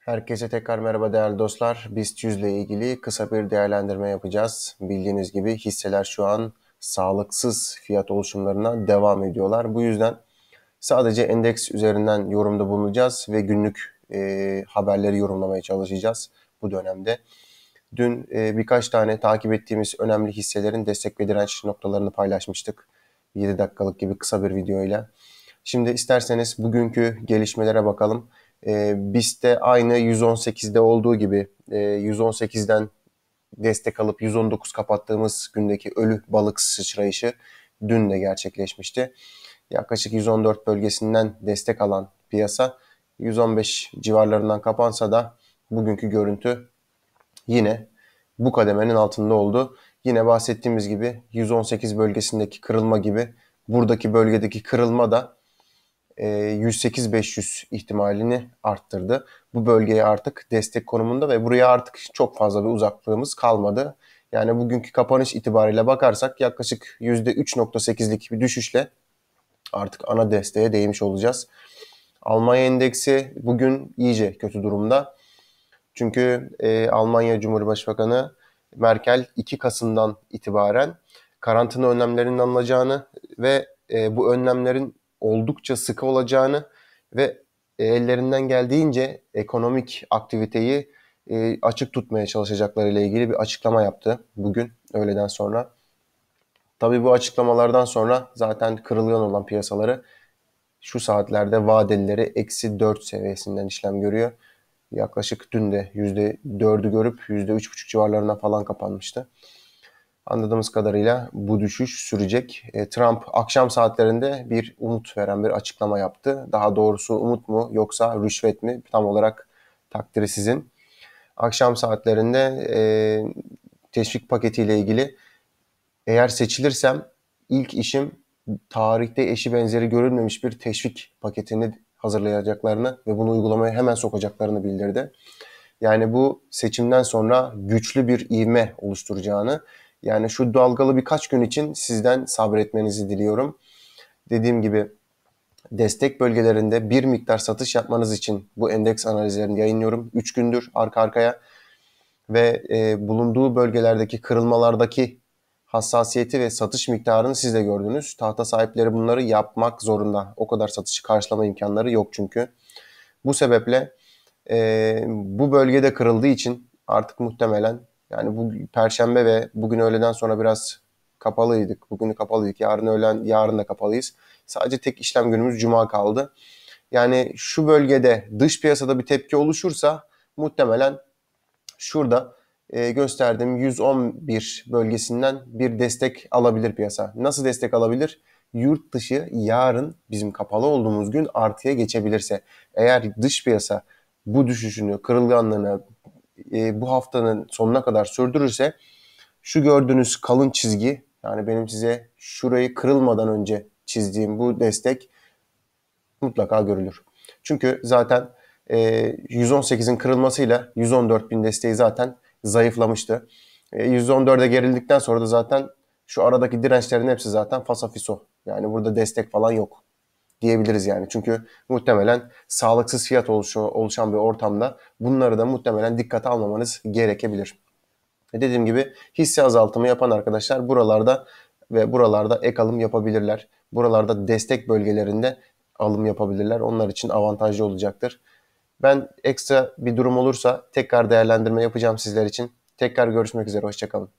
Herkese tekrar merhaba değerli dostlar. BIST 100 ile ilgili kısa bir değerlendirme yapacağız. Bildiğiniz gibi hisseler şu an sağlıksız fiyat oluşumlarına devam ediyorlar. Bu yüzden sadece endeks üzerinden yorumda bulunacağız ve günlük e, haberleri yorumlamaya çalışacağız bu dönemde. Dün e, birkaç tane takip ettiğimiz önemli hisselerin destek ve direnç noktalarını paylaşmıştık. 7 dakikalık gibi kısa bir video ile. Şimdi isterseniz bugünkü gelişmelere bakalım. E, BIST'te aynı 118'de olduğu gibi e, 118'den destek alıp 119 kapattığımız gündeki ölü balık sıçrayışı dün de gerçekleşmişti. Yaklaşık 114 bölgesinden destek alan piyasa 115 civarlarından kapansa da bugünkü görüntü yine bu kademenin altında oldu. Yine bahsettiğimiz gibi 118 bölgesindeki kırılma gibi buradaki bölgedeki kırılma da 108-500 e, ihtimalini arttırdı. Bu bölgeye artık destek konumunda ve buraya artık çok fazla bir uzaklığımız kalmadı. Yani bugünkü kapanış itibariyle bakarsak yaklaşık %3.8'lik bir düşüşle artık ana desteğe değmiş olacağız. Almanya endeksi bugün iyice kötü durumda. Çünkü e, Almanya Cumhurbaşkanı Merkel 2 Kasım'dan itibaren karantina önlemlerinin alınacağını ve e, bu önlemlerin oldukça sıkı olacağını ve e, ellerinden geldiğince ekonomik aktiviteyi e, açık tutmaya çalışacakları ile ilgili bir açıklama yaptı bugün öğleden sonra. Tabii bu açıklamalardan sonra zaten kırılgan olan piyasaları şu saatlerde vadelileri eksi 4 seviyesinden işlem görüyor. Yaklaşık dün de %4'ü görüp %3,5 civarlarına falan kapanmıştı. Anladığımız kadarıyla bu düşüş sürecek. E, Trump akşam saatlerinde bir umut veren bir açıklama yaptı. Daha doğrusu umut mu yoksa rüşvet mi tam olarak takdiri sizin. Akşam saatlerinde e, teşvik paketiyle ilgili eğer seçilirsem ilk işim tarihte eşi benzeri görülmemiş bir teşvik paketini hazırlayacaklarını ve bunu uygulamaya hemen sokacaklarını bildirdi. Yani bu seçimden sonra güçlü bir ivme oluşturacağını yani şu dalgalı birkaç gün için sizden sabretmenizi diliyorum. Dediğim gibi destek bölgelerinde bir miktar satış yapmanız için bu endeks analizlerini yayınlıyorum. 3 gündür arka arkaya ve e, bulunduğu bölgelerdeki kırılmalardaki hassasiyeti ve satış miktarını siz de gördünüz. Tahta sahipleri bunları yapmak zorunda. O kadar satışı karşılama imkanları yok çünkü. Bu sebeple e, bu bölgede kırıldığı için artık muhtemelen yani bu perşembe ve bugün öğleden sonra biraz kapalıydık. Bugün kapalıydık. Yarın öğlen, yarın da kapalıyız. Sadece tek işlem günümüz cuma kaldı. Yani şu bölgede dış piyasada bir tepki oluşursa muhtemelen şurada e, gösterdiğim 111 bölgesinden bir destek alabilir piyasa. Nasıl destek alabilir? Yurt dışı yarın bizim kapalı olduğumuz gün artıya geçebilirse. Eğer dış piyasa bu düşüşünü, kırılganlığını, e, bu haftanın sonuna kadar sürdürürse şu gördüğünüz kalın çizgi yani benim size şurayı kırılmadan önce çizdiğim bu destek mutlaka görülür. Çünkü zaten e, 118'in kırılmasıyla 114 bin desteği zaten zayıflamıştı. E, 114'e gerildikten sonra da zaten şu aradaki dirençlerin hepsi zaten fasafiso. Yani burada destek falan yok diyebiliriz yani. Çünkü muhtemelen sağlıksız fiyat oluşu, oluşan bir ortamda bunları da muhtemelen dikkate almamanız gerekebilir. Ve dediğim gibi hisse azaltımı yapan arkadaşlar buralarda ve buralarda ek alım yapabilirler. Buralarda destek bölgelerinde alım yapabilirler. Onlar için avantajlı olacaktır. Ben ekstra bir durum olursa tekrar değerlendirme yapacağım sizler için. Tekrar görüşmek üzere. Hoşçakalın.